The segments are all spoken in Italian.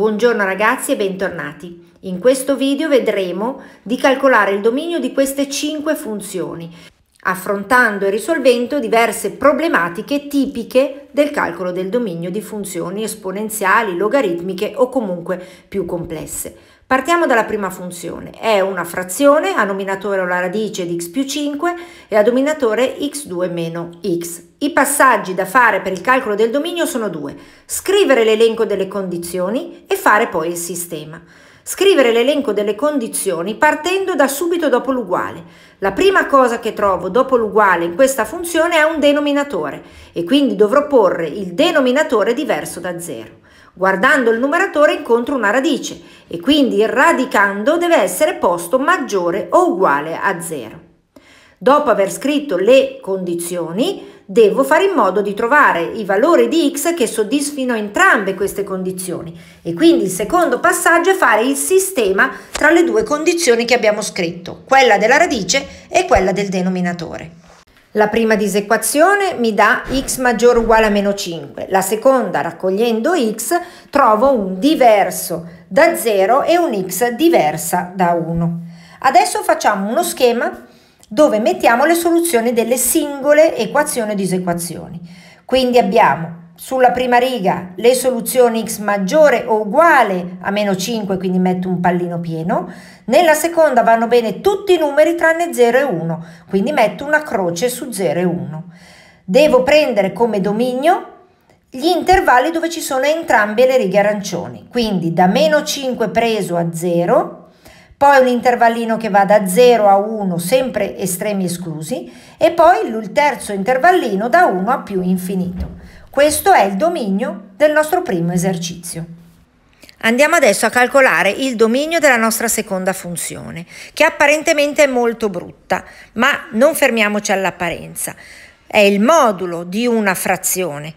Buongiorno ragazzi e bentornati. In questo video vedremo di calcolare il dominio di queste 5 funzioni, affrontando e risolvendo diverse problematiche tipiche del calcolo del dominio di funzioni esponenziali, logaritmiche o comunque più complesse. Partiamo dalla prima funzione, è una frazione, ha nominatore o la radice di x più 5 e ha dominatore x2 meno x. I passaggi da fare per il calcolo del dominio sono due, scrivere l'elenco delle condizioni e fare poi il sistema. Scrivere l'elenco delle condizioni partendo da subito dopo l'uguale. La prima cosa che trovo dopo l'uguale in questa funzione è un denominatore e quindi dovrò porre il denominatore diverso da 0. Guardando il numeratore incontro una radice e quindi il radicando deve essere posto maggiore o uguale a 0. Dopo aver scritto le condizioni, devo fare in modo di trovare i valori di x che soddisfino entrambe queste condizioni e quindi il secondo passaggio è fare il sistema tra le due condizioni che abbiamo scritto, quella della radice e quella del denominatore. La prima disequazione mi dà x maggiore o uguale a meno 5, la seconda raccogliendo x trovo un diverso da 0 e un x diversa da 1. Adesso facciamo uno schema dove mettiamo le soluzioni delle singole equazioni e disequazioni. Quindi abbiamo sulla prima riga le soluzioni x maggiore o uguale a meno 5, quindi metto un pallino pieno, nella seconda vanno bene tutti i numeri tranne 0 e 1, quindi metto una croce su 0 e 1. Devo prendere come dominio gli intervalli dove ci sono entrambe le righe arancioni, quindi da meno 5 preso a 0, poi un intervallino che va da 0 a 1, sempre estremi esclusi, e poi il terzo intervallino da 1 a più infinito. Questo è il dominio del nostro primo esercizio. Andiamo adesso a calcolare il dominio della nostra seconda funzione, che apparentemente è molto brutta, ma non fermiamoci all'apparenza. È il modulo di una frazione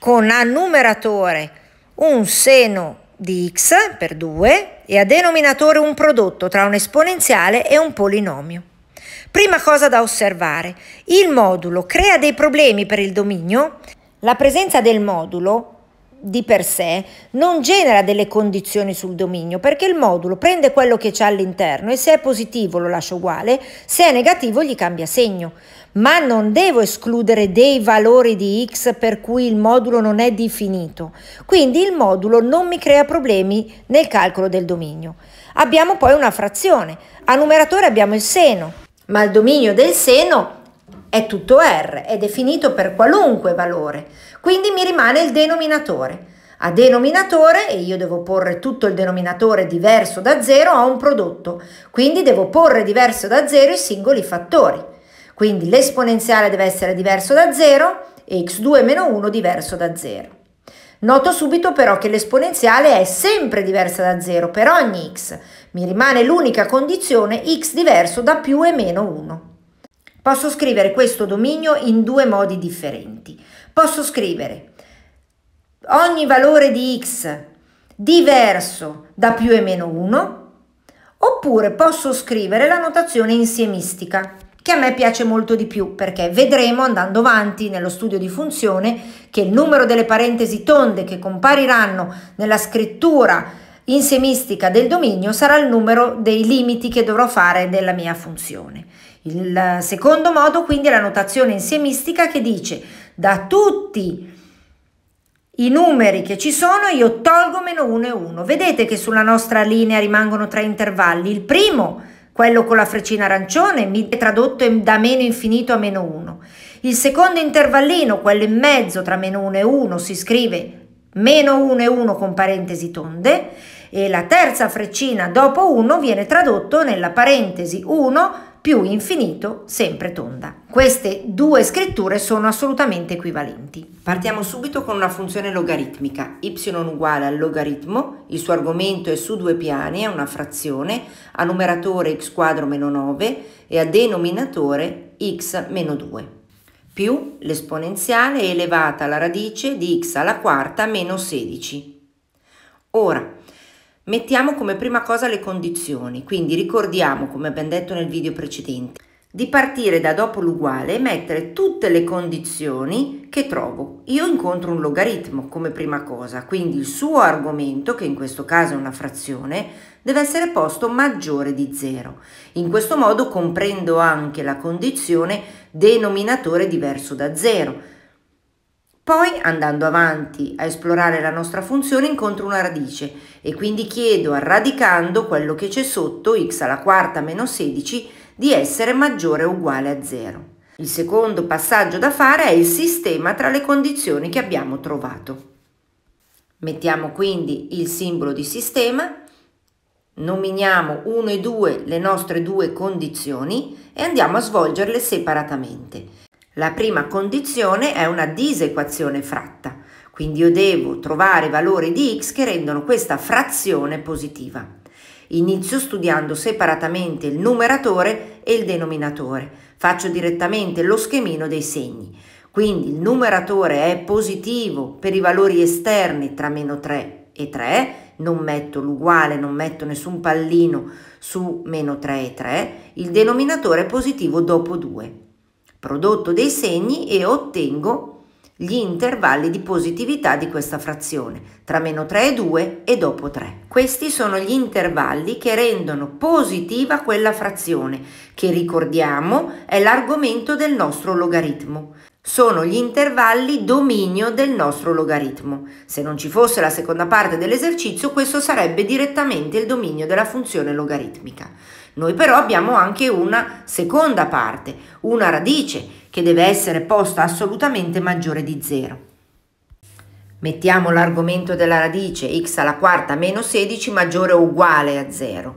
con a numeratore un seno di x per 2 e a denominatore un prodotto tra un esponenziale e un polinomio. Prima cosa da osservare, il modulo crea dei problemi per il dominio la presenza del modulo di per sé non genera delle condizioni sul dominio perché il modulo prende quello che c'è all'interno e se è positivo lo lascio uguale, se è negativo gli cambia segno. Ma non devo escludere dei valori di x per cui il modulo non è definito. Quindi il modulo non mi crea problemi nel calcolo del dominio. Abbiamo poi una frazione. A numeratore abbiamo il seno, ma il dominio del seno è tutto R, è definito per qualunque valore, quindi mi rimane il denominatore. A denominatore, e io devo porre tutto il denominatore diverso da 0 a un prodotto, quindi devo porre diverso da 0 i singoli fattori. Quindi l'esponenziale deve essere diverso da 0 e x2 meno 1 diverso da 0. Noto subito però che l'esponenziale è sempre diversa da 0 per ogni x, mi rimane l'unica condizione x diverso da più e meno 1. Posso scrivere questo dominio in due modi differenti. Posso scrivere ogni valore di x diverso da più e meno 1 oppure posso scrivere la notazione insiemistica che a me piace molto di più perché vedremo andando avanti nello studio di funzione che il numero delle parentesi tonde che compariranno nella scrittura insiemistica del dominio sarà il numero dei limiti che dovrò fare della mia funzione. Il secondo modo quindi è la notazione insiemistica che dice da tutti i numeri che ci sono io tolgo meno 1 e 1. Vedete che sulla nostra linea rimangono tre intervalli. Il primo, quello con la freccina arancione, mi è tradotto da meno infinito a meno 1. Il secondo intervallino, quello in mezzo tra meno 1 e 1, si scrive meno 1 e 1 con parentesi tonde e la terza freccina dopo 1 viene tradotto nella parentesi 1 più infinito sempre tonda. Queste due scritture sono assolutamente equivalenti. Partiamo subito con una funzione logaritmica, y uguale al logaritmo, il suo argomento è su due piani, è una frazione, a numeratore x quadro meno 9 e a denominatore x meno 2 più l'esponenziale elevata alla radice di x alla quarta meno 16. Ora, Mettiamo come prima cosa le condizioni, quindi ricordiamo, come abbiamo detto nel video precedente, di partire da dopo l'uguale e mettere tutte le condizioni che trovo. Io incontro un logaritmo come prima cosa, quindi il suo argomento, che in questo caso è una frazione, deve essere posto maggiore di 0. In questo modo comprendo anche la condizione denominatore diverso da 0 poi, andando avanti a esplorare la nostra funzione, incontro una radice e quindi chiedo, radicando quello che c'è sotto, x alla quarta meno 16, di essere maggiore o uguale a 0. Il secondo passaggio da fare è il sistema tra le condizioni che abbiamo trovato. Mettiamo quindi il simbolo di sistema, nominiamo 1 e 2 le nostre due condizioni e andiamo a svolgerle separatamente. La prima condizione è una disequazione fratta, quindi io devo trovare valori di x che rendono questa frazione positiva. Inizio studiando separatamente il numeratore e il denominatore, faccio direttamente lo schemino dei segni. Quindi il numeratore è positivo per i valori esterni tra meno 3 e 3, non metto l'uguale, non metto nessun pallino su meno 3 e 3, il denominatore è positivo dopo 2 prodotto dei segni e ottengo gli intervalli di positività di questa frazione, tra meno 3 e 2 e dopo 3. Questi sono gli intervalli che rendono positiva quella frazione, che ricordiamo è l'argomento del nostro logaritmo. Sono gli intervalli dominio del nostro logaritmo. Se non ci fosse la seconda parte dell'esercizio, questo sarebbe direttamente il dominio della funzione logaritmica. Noi però abbiamo anche una seconda parte, una radice che deve essere posta assolutamente maggiore di 0. Mettiamo l'argomento della radice x alla quarta meno 16 maggiore o uguale a 0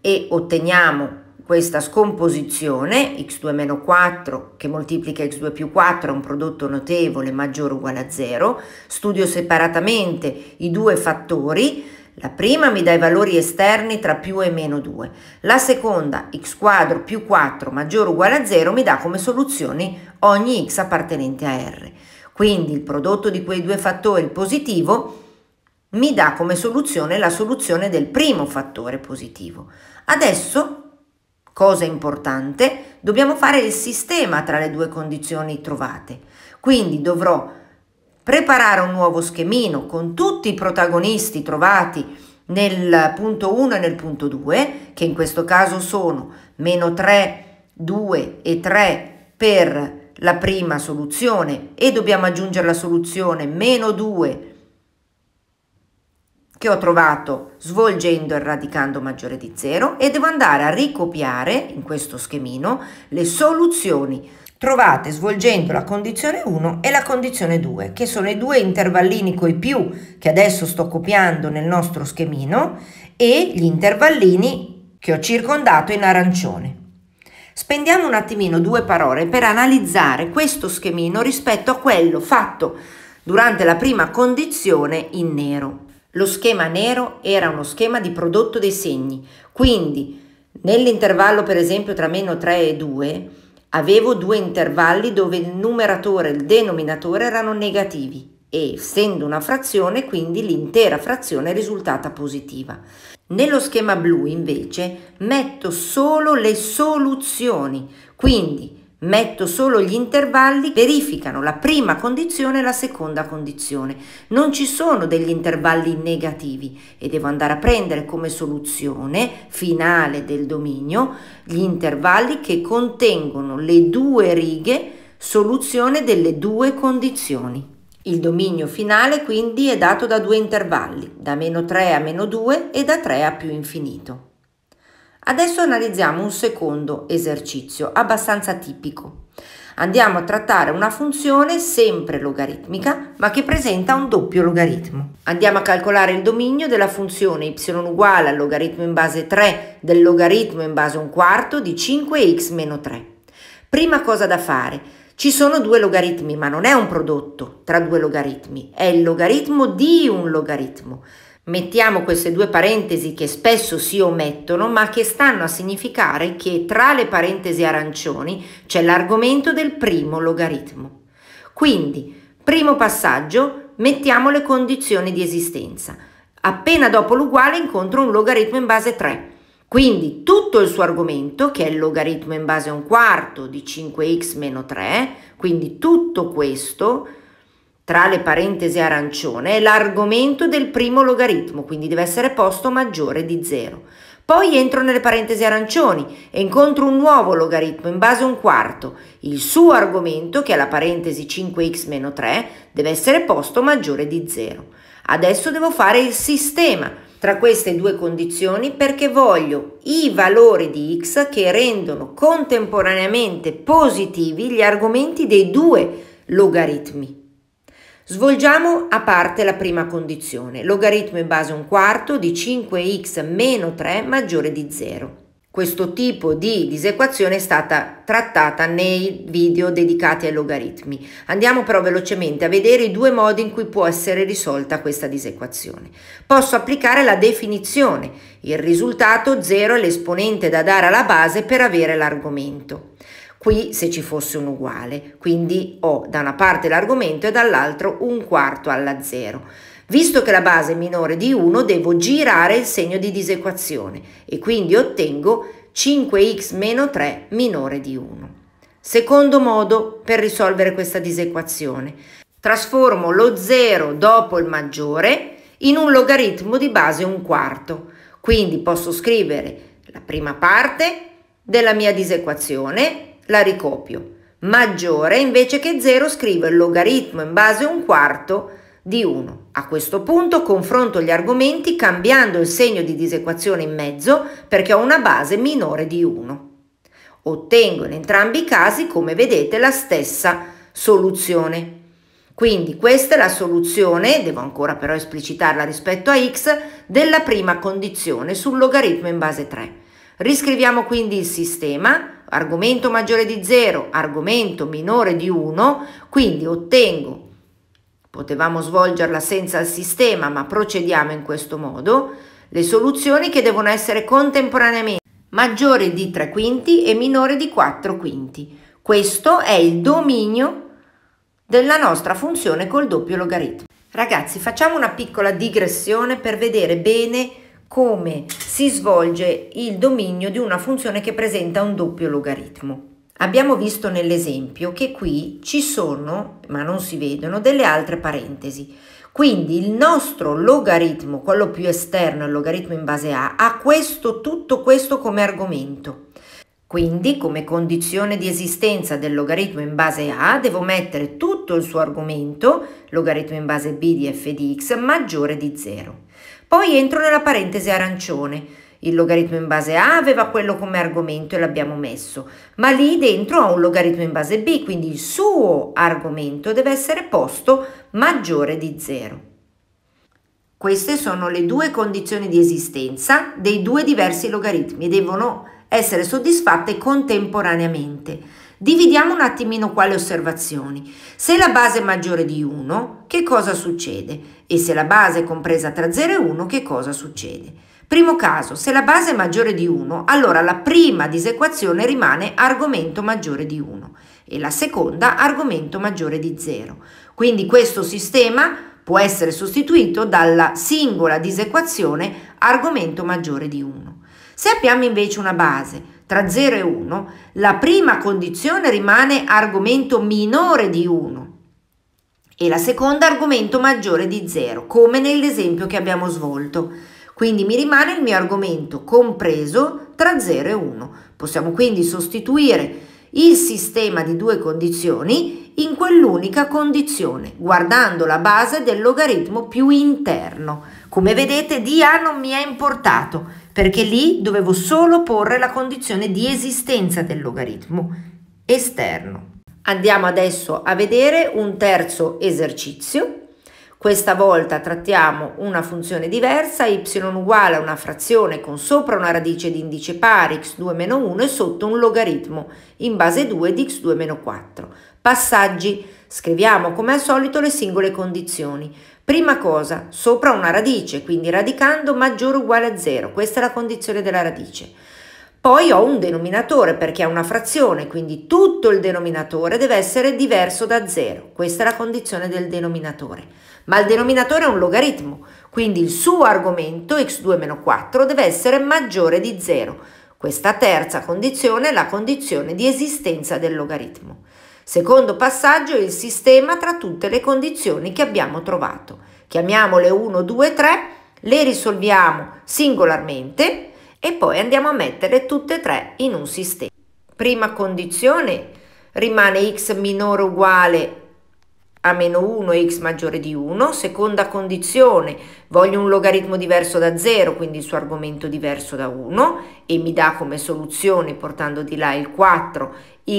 e otteniamo questa scomposizione x2 meno 4 che moltiplica x2 più 4 è un prodotto notevole maggiore o uguale a 0. Studio separatamente i due fattori la prima mi dà i valori esterni tra più e meno 2. La seconda, x quadro più 4 maggiore o uguale a 0, mi dà come soluzioni ogni x appartenente a R. Quindi il prodotto di quei due fattori positivo mi dà come soluzione la soluzione del primo fattore positivo. Adesso, cosa importante, dobbiamo fare il sistema tra le due condizioni trovate. Quindi dovrò preparare un nuovo schemino con tutti i protagonisti trovati nel punto 1 e nel punto 2, che in questo caso sono meno 3, 2 e 3 per la prima soluzione e dobbiamo aggiungere la soluzione meno 2 che ho trovato svolgendo il radicando maggiore di 0 e devo andare a ricopiare in questo schemino le soluzioni trovate svolgendo la condizione 1 e la condizione 2, che sono i due intervallini coi più che adesso sto copiando nel nostro schemino e gli intervallini che ho circondato in arancione. Spendiamo un attimino due parole per analizzare questo schemino rispetto a quello fatto durante la prima condizione in nero. Lo schema nero era uno schema di prodotto dei segni, quindi nell'intervallo per esempio tra meno 3 e 2 avevo due intervalli dove il numeratore e il denominatore erano negativi e essendo una frazione quindi l'intera frazione è risultata positiva. Nello schema blu invece metto solo le soluzioni, quindi Metto solo gli intervalli, verificano la prima condizione e la seconda condizione. Non ci sono degli intervalli negativi e devo andare a prendere come soluzione finale del dominio gli intervalli che contengono le due righe soluzione delle due condizioni. Il dominio finale quindi è dato da due intervalli, da meno 3 a meno 2 e da 3 a più infinito. Adesso analizziamo un secondo esercizio abbastanza tipico. Andiamo a trattare una funzione sempre logaritmica ma che presenta un doppio logaritmo. Andiamo a calcolare il dominio della funzione y uguale al logaritmo in base 3 del logaritmo in base 1 quarto di 5x meno 3. Prima cosa da fare, ci sono due logaritmi ma non è un prodotto tra due logaritmi, è il logaritmo di un logaritmo. Mettiamo queste due parentesi che spesso si omettono ma che stanno a significare che tra le parentesi arancioni c'è l'argomento del primo logaritmo. Quindi, primo passaggio, mettiamo le condizioni di esistenza. Appena dopo l'uguale incontro un logaritmo in base 3. Quindi tutto il suo argomento, che è il logaritmo in base a un quarto di 5x meno 3, quindi tutto questo tra le parentesi arancione è l'argomento del primo logaritmo, quindi deve essere posto maggiore di 0. Poi entro nelle parentesi arancioni e incontro un nuovo logaritmo in base a un quarto. Il suo argomento, che è la parentesi 5x-3, deve essere posto maggiore di 0. Adesso devo fare il sistema tra queste due condizioni perché voglio i valori di x che rendono contemporaneamente positivi gli argomenti dei due logaritmi. Svolgiamo a parte la prima condizione, logaritmo in base a un quarto di 5x meno 3 maggiore di 0. Questo tipo di disequazione è stata trattata nei video dedicati ai logaritmi. Andiamo però velocemente a vedere i due modi in cui può essere risolta questa disequazione. Posso applicare la definizione, il risultato 0 è l'esponente da dare alla base per avere l'argomento. Qui se ci fosse un uguale, quindi ho da una parte l'argomento e dall'altro un quarto alla 0. Visto che la base è minore di 1 devo girare il segno di disequazione e quindi ottengo 5x meno 3 minore di 1. Secondo modo per risolvere questa disequazione. Trasformo lo 0 dopo il maggiore in un logaritmo di base un quarto. Quindi posso scrivere la prima parte della mia disequazione la ricopio. Maggiore invece che 0 scrivo il logaritmo in base a un quarto di 1. A questo punto confronto gli argomenti cambiando il segno di disequazione in mezzo perché ho una base minore di 1. Ottengo in entrambi i casi, come vedete, la stessa soluzione. Quindi questa è la soluzione, devo ancora però esplicitarla rispetto a x, della prima condizione sul logaritmo in base 3. Riscriviamo quindi il sistema argomento maggiore di 0, argomento minore di 1, quindi ottengo, potevamo svolgerla senza il sistema, ma procediamo in questo modo, le soluzioni che devono essere contemporaneamente maggiori di 3 quinti e minore di 4 quinti. Questo è il dominio della nostra funzione col doppio logaritmo. Ragazzi, facciamo una piccola digressione per vedere bene come si svolge il dominio di una funzione che presenta un doppio logaritmo. Abbiamo visto nell'esempio che qui ci sono, ma non si vedono, delle altre parentesi. Quindi il nostro logaritmo, quello più esterno, il logaritmo in base a, ha questo, tutto questo come argomento. Quindi come condizione di esistenza del logaritmo in base a devo mettere tutto il suo argomento, logaritmo in base b di f di x, maggiore di 0. Poi entro nella parentesi arancione. Il logaritmo in base A aveva quello come argomento e l'abbiamo messo, ma lì dentro ha un logaritmo in base B, quindi il suo argomento deve essere posto maggiore di 0. Queste sono le due condizioni di esistenza dei due diversi logaritmi e devono essere soddisfatte contemporaneamente. Dividiamo un attimino quale le osservazioni. Se la base è maggiore di 1, che cosa succede? E se la base è compresa tra 0 e 1, che cosa succede? Primo caso, se la base è maggiore di 1, allora la prima disequazione rimane argomento maggiore di 1 e la seconda argomento maggiore di 0. Quindi questo sistema può essere sostituito dalla singola disequazione argomento maggiore di 1. Se abbiamo invece una base tra 0 e 1, la prima condizione rimane argomento minore di 1 e la seconda argomento maggiore di 0, come nell'esempio che abbiamo svolto. Quindi mi rimane il mio argomento compreso tra 0 e 1. Possiamo quindi sostituire il sistema di due condizioni in quell'unica condizione, guardando la base del logaritmo più interno. Come vedete, di A non mi è importato, perché lì dovevo solo porre la condizione di esistenza del logaritmo esterno. Andiamo adesso a vedere un terzo esercizio questa volta trattiamo una funzione diversa, y uguale a una frazione con sopra una radice di indice pari x2-1 e sotto un logaritmo in base 2 di x2-4. Passaggi. Scriviamo come al solito le singole condizioni. Prima cosa, sopra una radice, quindi radicando maggiore o uguale a 0. Questa è la condizione della radice. Poi ho un denominatore perché è una frazione, quindi tutto il denominatore deve essere diverso da 0. Questa è la condizione del denominatore ma il denominatore è un logaritmo, quindi il suo argomento x2-4 deve essere maggiore di 0. Questa terza condizione è la condizione di esistenza del logaritmo. Secondo passaggio è il sistema tra tutte le condizioni che abbiamo trovato. Chiamiamole 1, 2, 3, le risolviamo singolarmente e poi andiamo a mettere tutte e tre in un sistema. Prima condizione rimane x minore o uguale a meno 1 x maggiore di 1, seconda condizione, voglio un logaritmo diverso da 0, quindi il suo argomento diverso da 1 e mi dà come soluzione portando di là il 4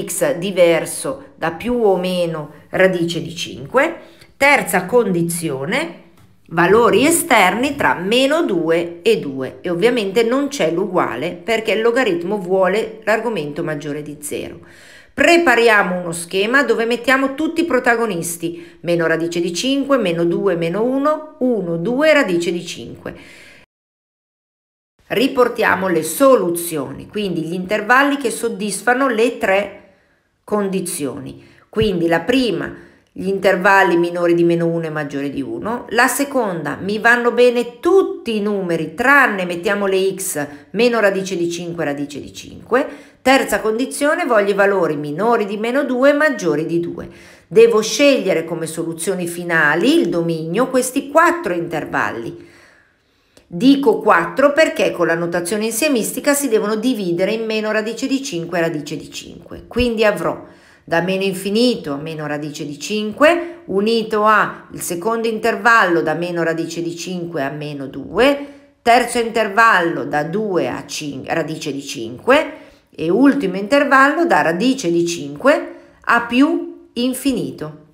x diverso da più o meno radice di 5. Terza condizione, valori esterni tra meno 2 e 2 e ovviamente non c'è l'uguale perché il logaritmo vuole l'argomento maggiore di 0 prepariamo uno schema dove mettiamo tutti i protagonisti, meno radice di 5, meno 2, meno 1, 1, 2, radice di 5. Riportiamo le soluzioni, quindi gli intervalli che soddisfano le tre condizioni. Quindi la prima, gli intervalli minori di meno 1 e maggiore di 1. La seconda, mi vanno bene tutti i numeri, tranne mettiamo le x, meno radice di 5, radice di 5. Terza condizione, voglio i valori minori di meno 2 e maggiori di 2. Devo scegliere come soluzioni finali il dominio questi quattro intervalli. Dico 4 perché con la notazione insiemistica si devono dividere in meno radice di 5 e radice di 5. Quindi avrò da meno infinito a meno radice di 5 unito a il secondo intervallo da meno radice di 5 a meno 2, terzo intervallo da 2 a 5, radice di 5 e ultimo intervallo da radice di 5 a più infinito.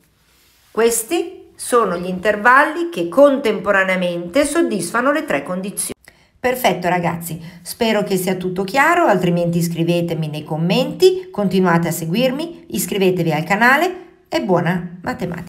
Questi sono gli intervalli che contemporaneamente soddisfano le tre condizioni. Perfetto ragazzi, spero che sia tutto chiaro, altrimenti iscrivetemi nei commenti, continuate a seguirmi, iscrivetevi al canale e buona matematica.